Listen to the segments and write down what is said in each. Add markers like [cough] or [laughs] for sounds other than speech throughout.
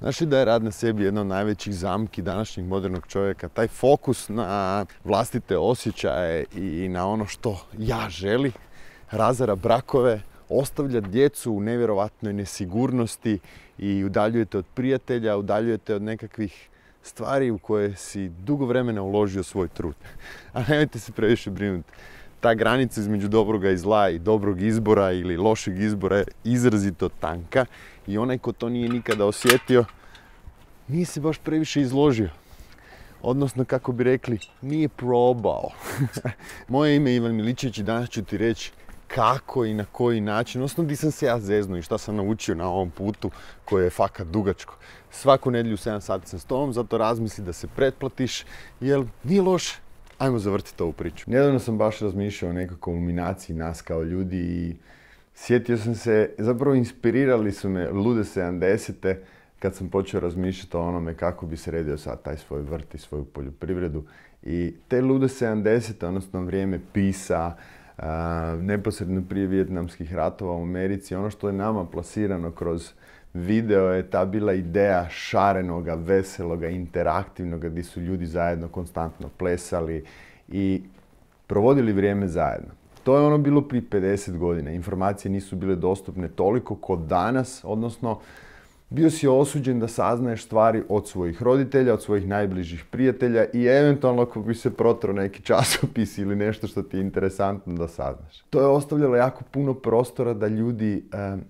Znaš li da je rad na sebi jedna od najvećih zamki današnjeg modernog čovjeka, taj fokus na vlastite osjećaje i na ono što ja želi, razara brakove, ostavlja djecu u nevjerovatnoj nesigurnosti i udaljujete od prijatelja, udaljujete od nekakvih stvari u koje si dugo vremena uložio svoj trud. [laughs] A nemojte se previše brinuti ta granica između dobroga i zla i dobrog izbora ili lošeg izbora je izrazito tanka i onaj ko to nije nikada osjetio nije se baš previše izložio. Odnosno, kako bi rekli, nije probao. [laughs] Moje ime je Ivan Miličević i danas ću ti reći kako i na koji način, odnosno di sam se ja zeznuo i šta sam naučio na ovom putu koje je fakat dugačko. Svaku nedjelju 7 sati sam s tobom, zato razmisli da se pretplatiš, jer nije loše Ajmo zavrtiti ovu priču. Nedavno sam baš razmišljao o nekoj kulminaciji nas kao ljudi i sjetio sam se, zapravo inspirirali su me lude 70-te kad sam počeo razmišljati o onome kako bi sredio sad taj svoj vrt i svoju poljoprivredu. I te lude 70-te, odnosno vrijeme pisa, neposredno prije vjetnamskih ratova u Americi, ono što je nama plasirano kroz video je ta bila ideja šarenoga, veseloga, interaktivnoga, gdje su ljudi zajedno konstantno plesali i provodili vrijeme zajedno. To je ono bilo prije 50 godina. Informacije nisu bile dostupne toliko kod danas, odnosno bio si osuđen da saznaješ stvari od svojih roditelja, od svojih najbližih prijatelja i eventualno ako bi se protro neki [laughs] časopis ili nešto što ti je interesantno da saznaš. To je ostavljalo jako puno prostora da ljudi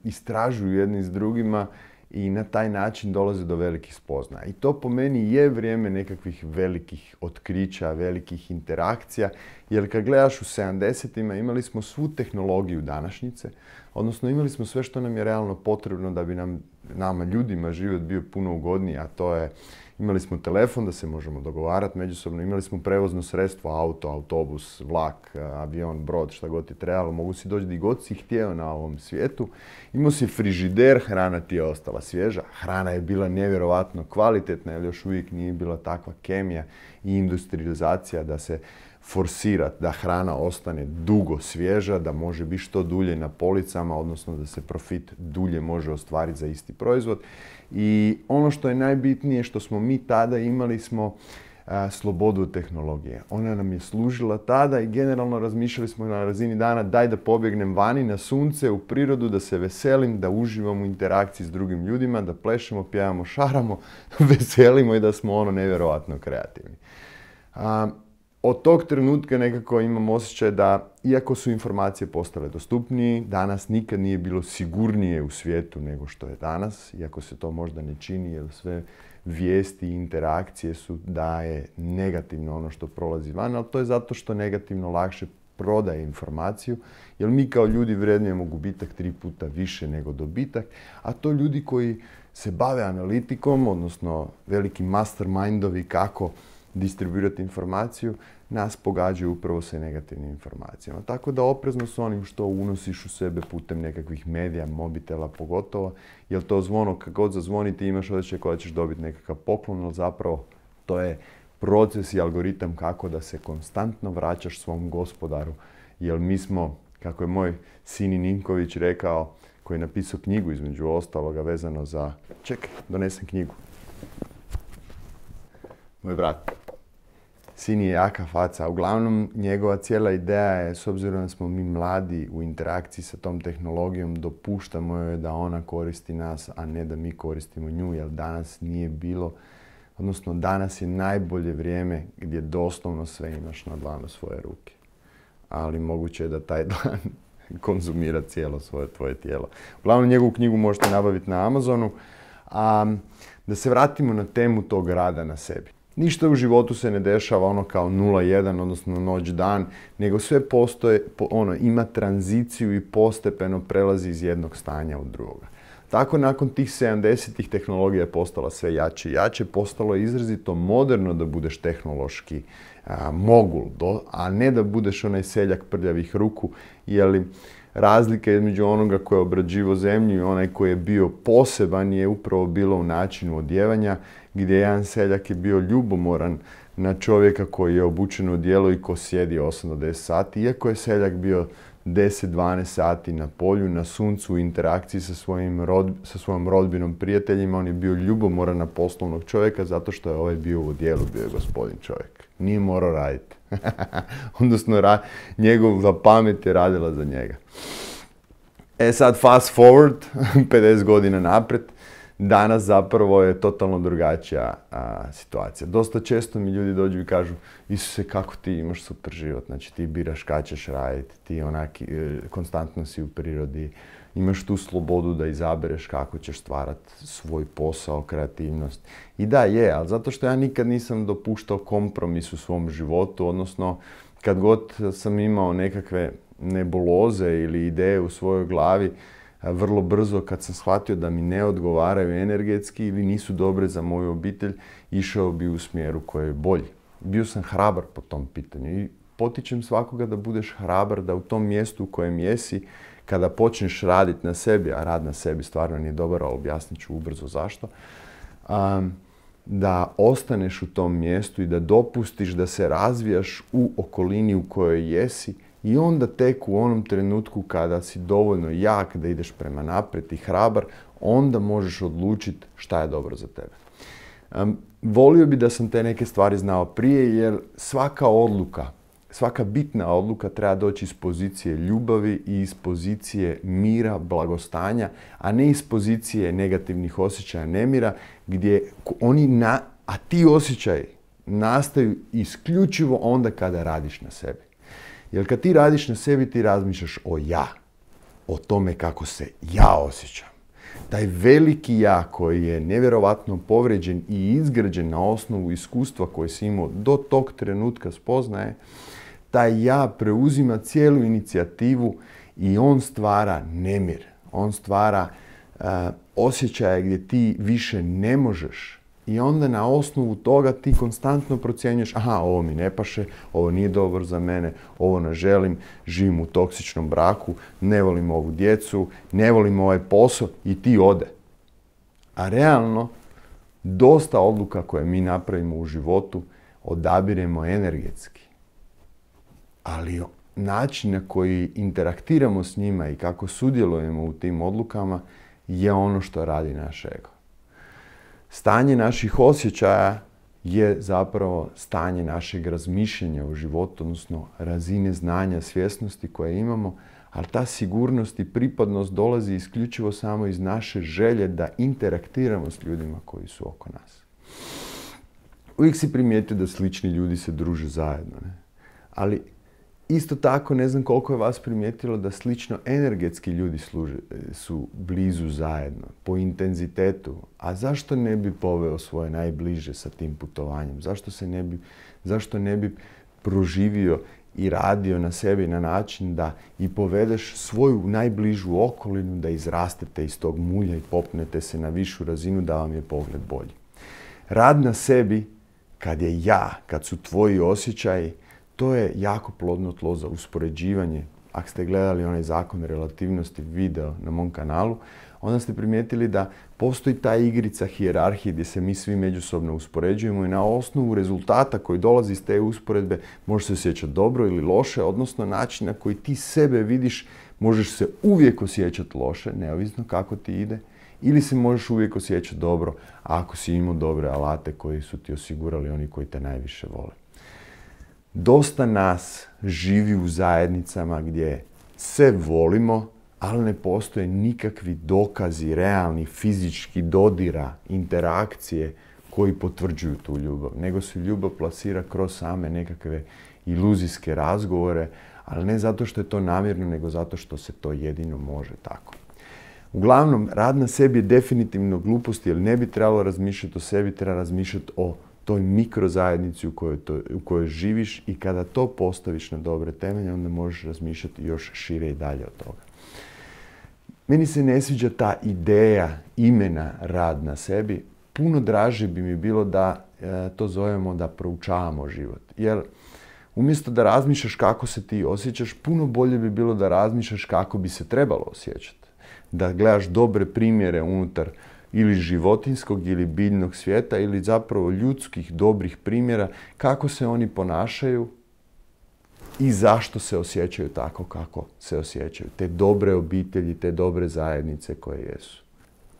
istražuju jedni s drugima i na taj način dolaze do velikih spoznaja. I to po meni je vrijeme nekakvih velikih otkrića, velikih interakcija, jer kad gledaš u 70-ima imali smo svu tehnologiju današnjice, odnosno imali smo sve što nam je realno potrebno da bi nam nama ljudima život bio puno ugodniji, a to je imali smo telefon da se možemo dogovarati međusobno, imali smo prevozno sredstvo, auto, autobus, vlak, eh, avion, brod, šta god ti trebalo, mogu si doći gdje god si htio na ovom svijetu. Imao si frižider, hrana ti je ostala svježa, hrana je bila nevjerovatno kvalitetna jer još uvijek nije bila takva kemija i industrializacija da se forsirati da hrana ostane dugo svježa, da može biti što dulje na policama, odnosno da se profit dulje može ostvariti za isti proizvod. I ono što je najbitnije što smo mi tada imali smo slobodu tehnologije. Ona nam je služila tada i generalno razmišljali smo na razini dana daj da pobjegnem vani na sunce, u prirodu, da se veselim, da uživam u interakciji s drugim ljudima, da plešemo, pjevamo, šaramo, [laughs] veselimo i da smo ono nevjerojatno kreativni od tog trenutka nekako imam osjećaj da, iako su informacije postale dostupnije, danas nikad nije bilo sigurnije u svijetu nego što je danas, iako se to možda ne čini jer sve vijesti i interakcije su da je negativno ono što prolazi van, ali to je zato što negativno lakše prodaje informaciju, jer mi kao ljudi vrednujemo gubitak tri puta više nego dobitak, a to ljudi koji se bave analitikom, odnosno veliki mastermindovi kako distribuirati informaciju, nas pogađaju upravo sa negativnim informacijama. Tako da oprezno s onim što unosiš u sebe putem nekakvih medija, mobitela pogotovo, jer to zvono kako god zazvoni ti imaš odreće koja ćeš dobiti nekakav poklon, ali zapravo to je proces i algoritam kako da se konstantno vraćaš svom gospodaru. Jer mi smo, kako je moj sini Ninković rekao, koji je napisao knjigu između ostaloga vezano za... Čekaj, donesem knjigu. Moj brat. Sin je jaka faca. Uglavnom, njegova cijela ideja je, s obzirom da smo mi mladi u interakciji sa tom tehnologijom, dopuštamo joj da ona koristi nas, a ne da mi koristimo nju, jer danas nije bilo Odnosno, danas je najbolje vrijeme gdje doslovno sve imaš na dlanu svoje ruke. Ali moguće je da taj dlan [laughs] konzumira cijelo svoje tvoje tijelo. Uglavnom, njegovu knjigu možete nabaviti na Amazonu. A, da se vratimo na temu tog rada na sebi. Ništa u životu se ne dešava ono kao 0-1, odnosno noć dan, nego sve postoje, ono, ima tranziciju i postepeno prelazi iz jednog stanja u drugoga. Tako nakon tih 70-ih tehnologija je postala sve jače i jače, postalo je izrazito moderno da budeš tehnološki mogul, a ne da budeš onaj seljak prljavih ruku, jer razlika između onoga koje je obrađivo zemlju i onaj koji je bio poseban je upravo bilo u načinu odjevanja gdje jedan seljak je bio ljubomoran na čovjeka koji je obučen u dijelo i ko sjedi 8 do 10 sati, iako je seljak bio 10-12 sati na polju, na suncu, u interakciji sa, svojim svojom rodbinom, prijateljima. On je bio ljubomoran na poslovnog čovjeka zato što je ovaj bio u dijelu, bio je gospodin čovjek. Nije morao raditi. [laughs] Odnosno, ra, njegova pamet je radila za njega. E sad, fast forward, 50 [laughs] godina naprijed. Danas zapravo je totalno drugačija situacija. Dosta često mi ljudi dođu i kažu Isuse kako ti imaš super život, znači ti biraš kada ćeš raditi, ti onaki, e, konstantno si u prirodi, imaš tu slobodu da izabereš kako ćeš stvarati svoj posao, kreativnost. I da, je, ali zato što ja nikad nisam dopuštao kompromis u svom životu, odnosno kad god sam imao nekakve nebuloze ili ideje u svojoj glavi, vrlo brzo kad sam shvatio da mi ne odgovaraju energetski ili nisu dobre za moju obitelj, išao bi u smjeru koji je bolji. Bio sam hrabar po tom pitanju i potičem svakoga da budeš hrabar, da u tom mjestu u kojem jesi, kada počneš raditi na sebi, a rad na sebi stvarno nije dobar, ali objasnit ću ubrzo zašto, da ostaneš u tom mjestu i da dopustiš da se razvijaš u okolini u kojoj jesi, i onda tek u onom trenutku kada si dovoljno jak da ideš prema naprijed i hrabar, onda možeš odlučiti šta je dobro za tebe. volio bi da sam te neke stvari znao prije jer svaka odluka, svaka bitna odluka treba doći iz pozicije ljubavi i iz pozicije mira, blagostanja, a ne iz pozicije negativnih osjećaja nemira gdje oni na, a ti osjećaj nastaju isključivo onda kada radiš na sebi. Jer kad ti radiš na sebi, ti razmišljaš o ja. O tome kako se ja osjećam. Taj veliki ja koji je nevjerovatno povređen i izgrađen na osnovu iskustva koje si imao do tog trenutka spoznaje, taj ja preuzima cijelu inicijativu i on stvara nemir. On stvara eh, osjećaje gdje ti više ne možeš i onda na osnovu toga ti konstantno procjenjuješ aha, ovo mi ne paše, ovo nije dobro za mene, ovo ne želim, živim u toksičnom braku, ne volim ovu djecu, ne volim ovaj posao i ti ode. A realno, dosta odluka koje mi napravimo u životu odabiremo energetski. Ali način na koji interaktiramo s njima i kako sudjelujemo u tim odlukama je ono što radi naš ego. Stanje naših osjećaja je zapravo stanje našeg razmišljanja u životu, odnosno razine znanja, svjesnosti koje imamo, ali ta sigurnost i pripadnost dolazi isključivo samo iz naše želje da interaktiramo s ljudima koji su oko nas. Uvijek si primijeti da slični ljudi se druže zajedno, ne? ali Isto tako ne znam koliko je vas primijetilo da slično energetski ljudi služe, e, su blizu zajedno, po intenzitetu. A zašto ne bi poveo svoje najbliže sa tim putovanjem? Zašto, se ne bi, zašto ne bi proživio i radio na sebi na način da i povedeš svoju najbližu okolinu, da izrastete iz tog mulja i popnete se na višu razinu da vam je pogled bolji. Rad na sebi kad je ja, kad su tvoji osjećaji, to je jako plodno tlo za uspoređivanje. Ako ste gledali onaj zakon relativnosti video na mom kanalu, onda ste primijetili da postoji ta igrica hijerarhije gdje se mi svi međusobno uspoređujemo i na osnovu rezultata koji dolazi iz te usporedbe može se osjećati dobro ili loše, odnosno način na koji ti sebe vidiš možeš se uvijek osjećati loše, neovisno kako ti ide, ili se možeš uvijek osjećati dobro ako si imao dobre alate koji su ti osigurali oni koji te najviše vole. Dosta nas živi u zajednicama gdje se volimo, ali ne postoje nikakvi dokazi, realni, fizički dodira, interakcije koji potvrđuju tu ljubav. Nego se ljubav plasira kroz same nekakve iluzijske razgovore, ali ne zato što je to namjerno, nego zato što se to jedino može tako. Uglavnom, rad na sebi je definitivno gluposti, jer ne bi trebalo razmišljati o sebi, treba razmišljati o toj mikrozajednici u kojoj, to, u kojoj živiš i kada to postaviš na dobre temelje, onda možeš razmišljati još šire i dalje od toga. Meni se ne sviđa ta ideja imena rad na sebi. Puno draže bi mi bilo da e, to zovemo da proučavamo život. Jer umjesto da razmišljaš kako se ti osjećaš, puno bolje bi bilo da razmišljaš kako bi se trebalo osjećati. Da gledaš dobre primjere unutar ili životinskog ili biljnog svijeta ili zapravo ljudskih dobrih primjera kako se oni ponašaju i zašto se osjećaju tako kako se osjećaju. Te dobre obitelji, te dobre zajednice koje jesu.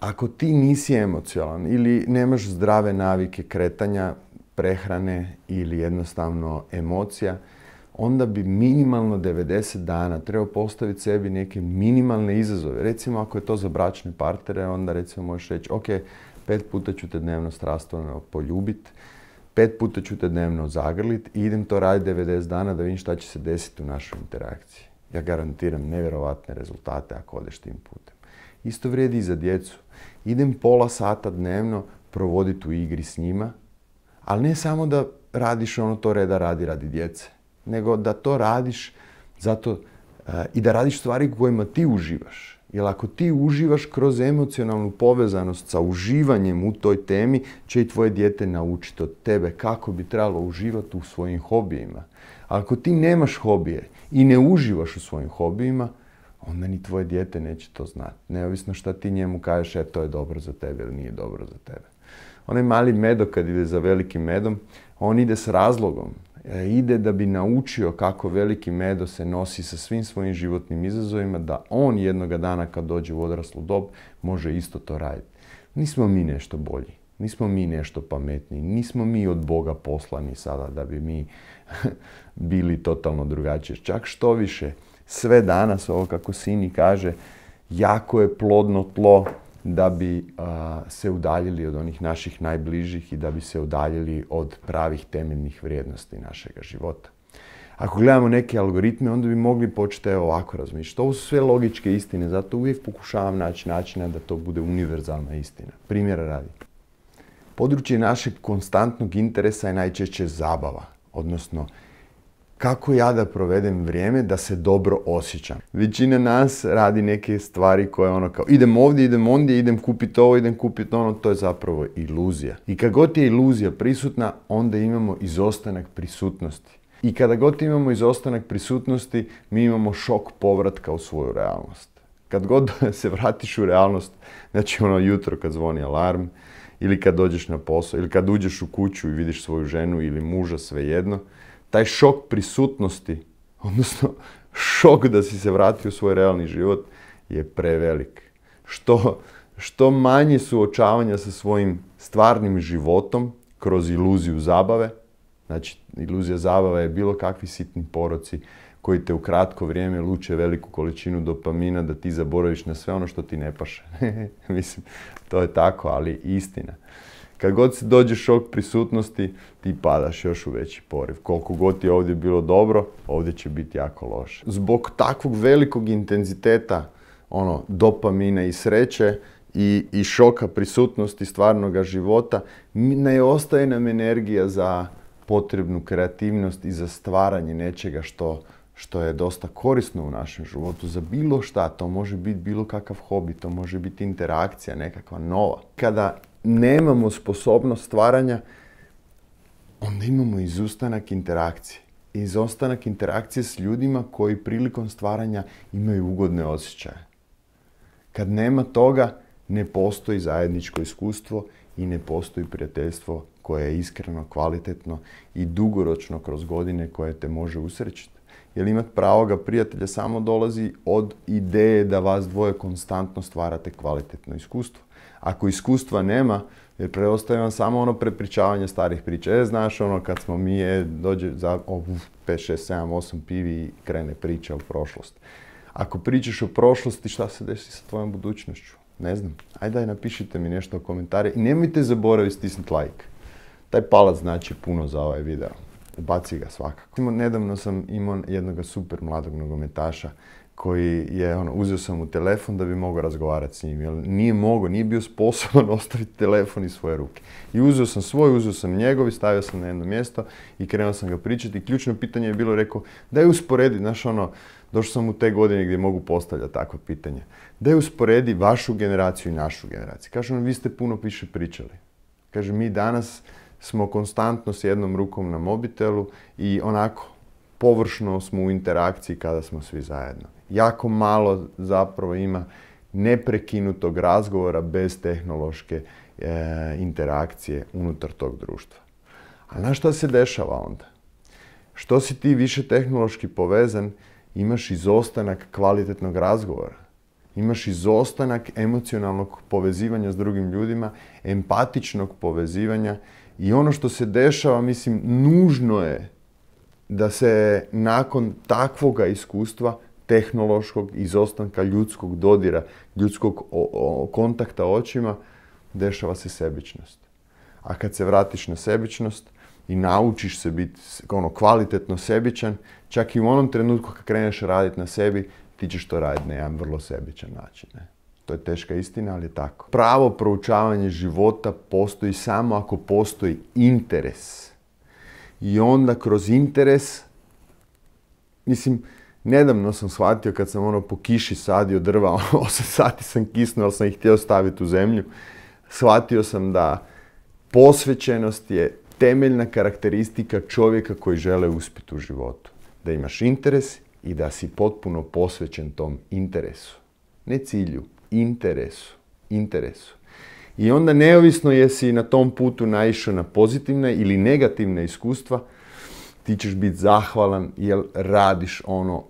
Ako ti nisi emocionalan ili nemaš zdrave navike kretanja, prehrane ili jednostavno emocija, onda bi minimalno 90 dana trebao postaviti sebi neke minimalne izazove. Recimo ako je to za bračne partnere, onda recimo možeš reći ok, pet puta ću te dnevno strastveno poljubiti, pet puta ću te dnevno zagrlit i idem to raditi 90 dana da vidim šta će se desiti u našoj interakciji. Ja garantiram nevjerovatne rezultate ako odeš tim putem. Isto vrijedi i za djecu. Idem pola sata dnevno provoditi u igri s njima, ali ne samo da radiš ono to reda radi radi djece nego da to radiš zato e, i da radiš stvari kojima ti uživaš. Jer ako ti uživaš kroz emocionalnu povezanost sa uživanjem u toj temi, će i tvoje dijete naučiti od tebe kako bi trebalo uživati u svojim hobijima. ako ti nemaš hobije i ne uživaš u svojim hobijima, onda ni tvoje dijete neće to znati. Neovisno šta ti njemu kažeš, e to je dobro za tebe ili nije dobro za tebe. Onaj mali medo kad ide za velikim medom, on ide s razlogom. E, ide da bi naučio kako veliki medo se nosi sa svim svojim životnim izazovima, da on jednoga dana kad dođe u odraslu dob može isto to raditi. Nismo mi nešto bolji, nismo mi nešto pametni, nismo mi od Boga poslani sada da bi mi [laughs] bili totalno drugačiji. Čak što više, sve danas, ovo kako Sini kaže, jako je plodno tlo da bi se udaljili od onih naših najbližih i da bi se udaljili od pravih temeljnih vrijednosti našega života. Ako gledamo neke algoritme, onda bi mogli početi evo, ovako razmišljati. Ovo su sve logičke istine, zato uvijek pokušavam naći načina da to bude univerzalna istina. Primjera radi. Područje našeg konstantnog interesa je najčešće zabava, odnosno kako ja da provedem vrijeme da se dobro osjećam. Većina nas radi neke stvari koje ono kao idem ovdje, idem ondje, idem kupiti ovo, idem kupiti ono, to je zapravo iluzija. I kad god je iluzija prisutna, onda imamo izostanak prisutnosti. I kada god imamo izostanak prisutnosti, mi imamo šok povratka u svoju realnost. Kad god [laughs] se vratiš u realnost, znači ono jutro kad zvoni alarm, ili kad dođeš na posao, ili kad uđeš u kuću i vidiš svoju ženu ili muža, svejedno, taj šok prisutnosti, odnosno šok da si se vratio u svoj realni život je prevelik. Što, što manje suočavanja sa svojim stvarnim životom kroz iluziju zabave, znači iluzija zabave je bilo kakvi sitni poroci koji te u kratko vrijeme luče veliku količinu dopamina da ti zaboraviš na sve ono što ti ne paše. [laughs] Mislim, to je tako, ali istina. Kad god se dođe šok prisutnosti, ti padaš još u veći poriv. Koliko god je ovdje bilo dobro, ovdje će biti jako loše. Zbog takvog velikog intenziteta ono, dopamina i sreće, i, i šoka prisutnosti stvarnog života, ne ostaje nam energija za potrebnu kreativnost i za stvaranje nečega što, što je dosta korisno u našem životu za bilo šta. To može biti bilo kakav hobi, to može biti interakcija nekakva nova. Kada nemamo sposobnost stvaranja, onda imamo izustanak interakcije. Izostanak interakcije s ljudima koji prilikom stvaranja imaju ugodne osjećaje. Kad nema toga, ne postoji zajedničko iskustvo i ne postoji prijateljstvo koje je iskreno, kvalitetno i dugoročno kroz godine koje te može usrećiti. Jer imati pravoga prijatelja samo dolazi od ideje da vas dvoje konstantno stvarate kvalitetno iskustvo. Ako iskustva nema, jer preostaje vam samo ono prepričavanje starih priča. E, znaš, ono, kad smo mi, je, dođe za 5, 6, 7, 8 pivi i krene priča o prošlosti. Ako pričaš o prošlosti, šta se desi sa tvojom budućnošću? Ne znam. Ajde, napišite mi nešto u komentari. I nemojte zaboraviti stisnuti like. Taj palac znači puno za ovaj video. Baci ga svakako. Nedavno sam imao jednog super mladog nogometaša koji je, ono, uzeo sam mu telefon da bi mogao razgovarati s njim, jer nije mogao, nije bio sposoban [laughs] ostaviti telefon iz svoje ruke. I uzeo sam svoj, uzeo sam njegov i stavio sam na jedno mjesto i krenuo sam ga pričati. I ključno pitanje je bilo, rekao, je usporedi, znaš ono, došao sam u te godine gdje mogu postavljati takva pitanja. Daj usporedi vašu generaciju i našu generaciju. Kaže on, vi ste puno više pričali. Kaže, mi danas smo konstantno s jednom rukom na mobitelu i onako površno smo u interakciji kada smo svi zajedno jako malo zapravo ima neprekinutog razgovora bez tehnološke e, interakcije unutar tog društva. A na što se dešava onda? Što si ti više tehnološki povezan, imaš izostanak kvalitetnog razgovora. Imaš izostanak emocionalnog povezivanja s drugim ljudima, empatičnog povezivanja i ono što se dešava, mislim, nužno je da se nakon takvoga iskustva tehnološkog izostanka ljudskog dodira, ljudskog kontakta očima, dešava se sebičnost. A kad se vratiš na sebičnost i naučiš se biti ono, kvalitetno sebičan, čak i u onom trenutku kad kreneš raditi na sebi, ti ćeš to raditi na jedan vrlo sebičan način. To je teška istina, ali je tako. Pravo proučavanje života postoji samo ako postoji interes. I onda kroz interes, mislim, Nedavno sam shvatio kad sam ono po kiši sadio drva, 8 [laughs] ono sati sam kisnuo, ali sam ih htio staviti u zemlju. Shvatio sam da posvećenost je temeljna karakteristika čovjeka koji žele uspjeti u životu. Da imaš interes i da si potpuno posvećen tom interesu. Ne cilju, interesu. Interesu. I onda neovisno jesi na tom putu naišao na pozitivne ili negativne iskustva, ti ćeš biti zahvalan jer radiš ono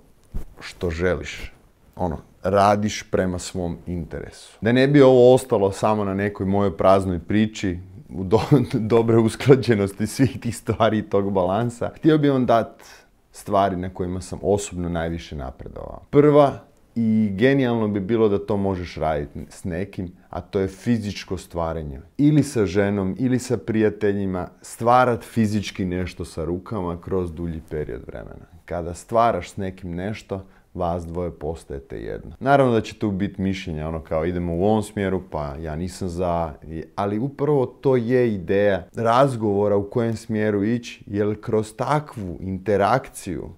što želiš. Ono, radiš prema svom interesu. Da ne bi ovo ostalo samo na nekoj mojoj praznoj priči, u [laughs] dobre usklađenosti svih tih stvari i tog balansa, htio bi vam dati stvari na kojima sam osobno najviše napredovao. Prva i genijalno bi bilo da to možeš raditi s nekim, a to je fizičko stvaranje. Ili sa ženom, ili sa prijateljima, stvarat fizički nešto sa rukama kroz dulji period vremena. Kada stvaraš s nekim nešto, vas dvoje postajete jedno. Naravno da će tu biti mišljenja, ono kao idemo u ovom smjeru, pa ja nisam za, ali upravo to je ideja razgovora u kojem smjeru ići, jer kroz takvu interakciju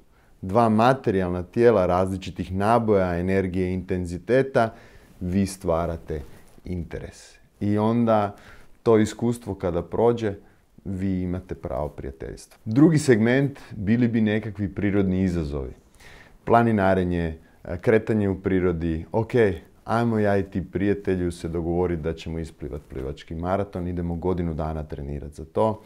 dva materijalna tijela različitih naboja, energije i intenziteta, vi stvarate interes. I onda to iskustvo kada prođe, vi imate pravo prijateljstvo. Drugi segment bili bi nekakvi prirodni izazovi. Planinarenje, e, kretanje u prirodi, ok, ajmo ja i ti prijatelju se dogovoriti da ćemo isplivati plivački maraton, idemo godinu dana trenirati za to.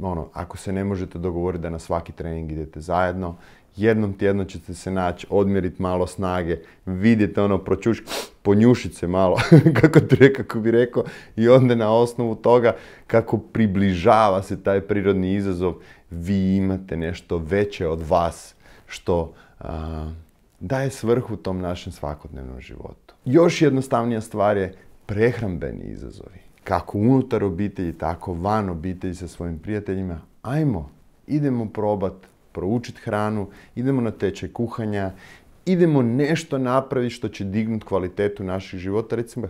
Ono, ako se ne možete dogovoriti da na svaki trening idete zajedno, jednom tjedno ćete se naći, odmjerit malo snage, vidite ono, pročuš, ponjušit se malo, [laughs] kako, tre, kako bi rekao, i onda na osnovu toga kako približava se taj prirodni izazov, vi imate nešto veće od vas što a, daje svrhu tom našem svakodnevnom životu. Još jednostavnija stvar je prehrambeni izazovi. Kako unutar obitelji, tako van obitelji sa svojim prijateljima. Ajmo, idemo probati proučiti hranu, idemo na tečaj kuhanja, idemo nešto napraviti što će dignuti kvalitetu naših života. Recimo,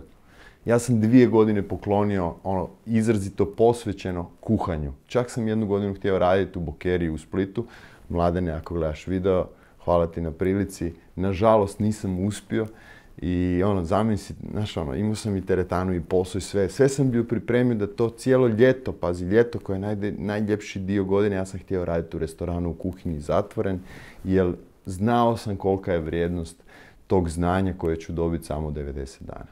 ja sam dvije godine poklonio ono izrazito posvećeno kuhanju. Čak sam jednu godinu htio raditi u Bokeriji u Splitu. Mladene, ako gledaš video, hvala ti na prilici. Nažalost, nisam uspio i ono, zamisli, znaš ono, imao sam i teretanu i posao i sve. Sve sam bio pripremio da to cijelo ljeto, pazi, ljeto koje je najljepši dio godine, ja sam htio raditi u restoranu, u kuhinji zatvoren, jer znao sam kolika je vrijednost tog znanja koje ću dobiti samo 90 dana.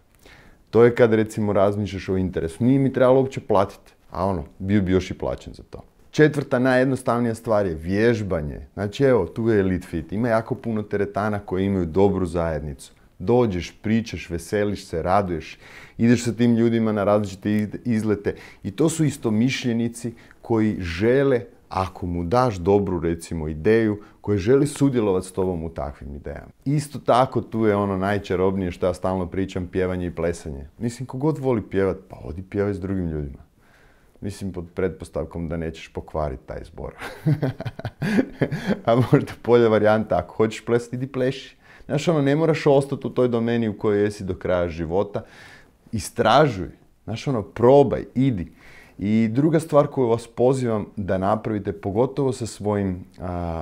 To je kad recimo razmišljaš o interesu. Nije mi trebalo uopće platiti, a ono, bio bi još i plaćen za to. Četvrta najjednostavnija stvar je vježbanje. Znači evo, tu je Elite Ima jako puno teretana koje imaju dobru zajednicu dođeš, pričaš, veseliš se, raduješ, ideš sa tim ljudima na različite izlete i to su isto mišljenici koji žele, ako mu daš dobru recimo ideju, koji želi sudjelovati s tobom u takvim idejama. Isto tako tu je ono najčarobnije što ja stalno pričam, pjevanje i plesanje. Mislim, kogod voli pjevat, pa odi pjevaj s drugim ljudima. Mislim, pod pretpostavkom da nećeš pokvariti taj zbor. [laughs] A možda polja varijanta, ako hoćeš plesati, idi pleši. Znaš, ono, ne moraš ostati u toj domeni u kojoj jesi do kraja života. Istražuj. Znaš, ono, probaj, idi. I druga stvar koju vas pozivam da napravite, pogotovo sa svojim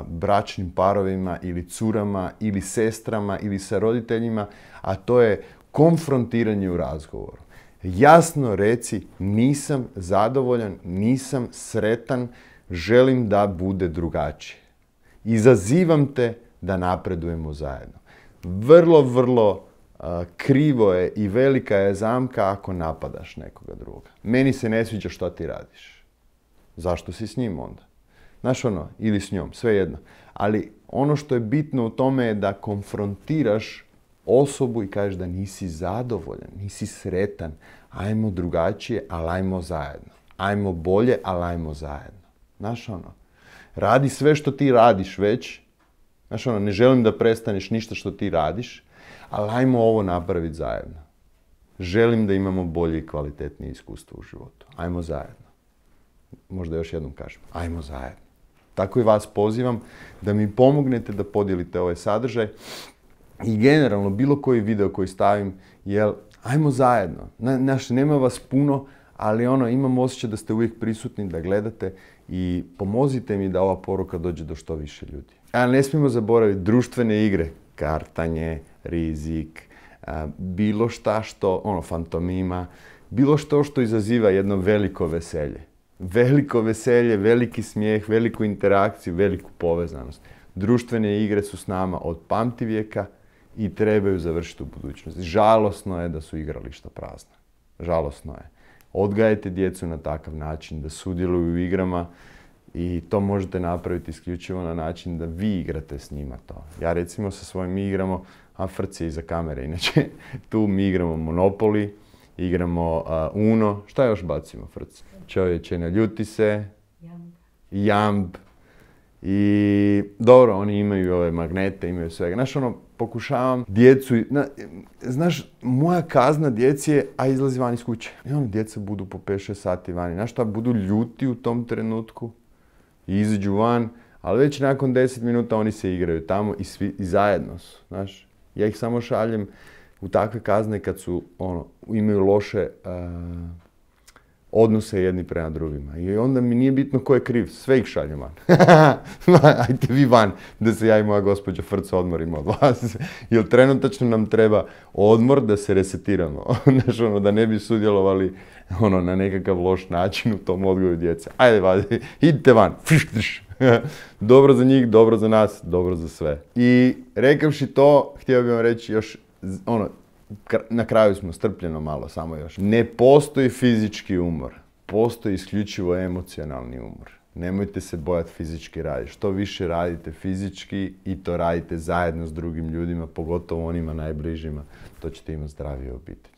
bračnim parovima ili curama ili sestrama ili sa roditeljima, a to je konfrontiranje u razgovoru. Jasno reci nisam zadovoljan, nisam sretan, želim da bude drugačije. Izazivam te da napredujemo zajedno vrlo, vrlo krivo je i velika je zamka ako napadaš nekoga druga. Meni se ne sviđa što ti radiš. Zašto si s njim onda? Znaš ono, ili s njom, sve jedno. Ali ono što je bitno u tome je da konfrontiraš osobu i kažeš da nisi zadovoljan, nisi sretan. Ajmo drugačije, ali ajmo zajedno. Ajmo bolje, ali ajmo zajedno. Znaš ono, radi sve što ti radiš već, Znaš, ono, ne želim da prestaneš ništa što ti radiš, ali ajmo ovo napraviti zajedno. Želim da imamo bolje i kvalitetnije iskustvo u životu. Ajmo zajedno. Možda još jednom kažem, ajmo zajedno. Tako i vas pozivam da mi pomognete da podijelite ovaj sadržaj i generalno bilo koji video koji stavim, jel, ajmo zajedno. Naš, nema vas puno, ali ono, imam osjećaj da ste uvijek prisutni, da gledate i pomozite mi da ova poruka dođe do što više ljudi. A ne smijemo zaboraviti društvene igre, kartanje, rizik, bilo šta što, ono, fantomima, bilo što što izaziva jedno veliko veselje. Veliko veselje, veliki smijeh, veliku interakciju, veliku povezanost. Društvene igre su s nama od pamtivijeka i trebaju završiti u budućnosti. Žalosno je da su igrališta prazna. Žalosno je. Odgajajte djecu na takav način da sudjeluju u igrama, i to možete napraviti isključivo na način da vi igrate s njima to. Ja recimo sa svojim igramo, a frci iza kamere, inače [laughs] tu mi igramo monopoli igramo Uno, šta još bacimo frci? Čovječe, ljuti se, jamb. I dobro, oni imaju ove magnete, imaju svega. Znaš, ono, pokušavam djecu, znaš, moja kazna djeci je, a izlazi van iz kuće. I oni djeca budu po 5-6 sati vani. Znaš šta, budu ljuti u tom trenutku i izađu van, ali već nakon 10 minuta oni se igraju tamo i svi i zajedno su, znaš. Ja ih samo šaljem u takve kazne kad su, ono, imaju loše eh, odnose jedni prema drugima. I onda mi nije bitno ko je kriv, sve ih šaljem van. [laughs] Ajde vi van, da se ja i moja gospođa Frca odmorimo od vas. [laughs] Jer trenutačno nam treba odmor da se resetiramo. [laughs] Znaš, ono, da ne bi sudjelovali ono, na nekakav loš način u tom odgoju djece. Ajde, idite van. dobro za njih, dobro za nas, dobro za sve. I rekavši to, htio bih vam reći još, ono, na kraju smo strpljeno malo samo još. Ne postoji fizički umor, postoji isključivo emocionalni umor. Nemojte se bojati fizički raditi. Što više radite fizički i to radite zajedno s drugim ljudima, pogotovo onima najbližima, to ćete imati zdravije obitelj.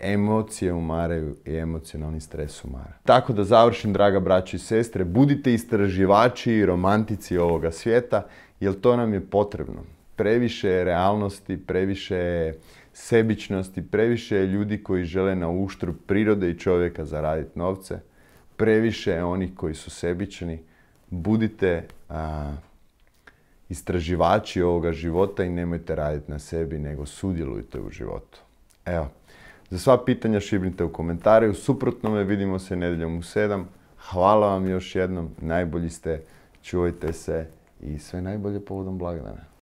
Emocije umaraju i emocionalni stres umara. Tako da završim, draga braći i sestre, budite istraživači i romantici ovoga svijeta, jer to nam je potrebno. Previše je realnosti, previše je sebičnosti, previše je ljudi koji žele na uštrb prirode i čovjeka zaraditi novce, previše je onih koji su sebični. Budite a, istraživači ovoga života i nemojte raditi na sebi, nego sudjelujte u životu. Evo, za sva pitanja šibnite u komentare, u suprotnome vidimo se nedjeljom u sedam. Hvala vam još jednom, najbolji ste, čuvajte se i sve najbolje povodom blagdana.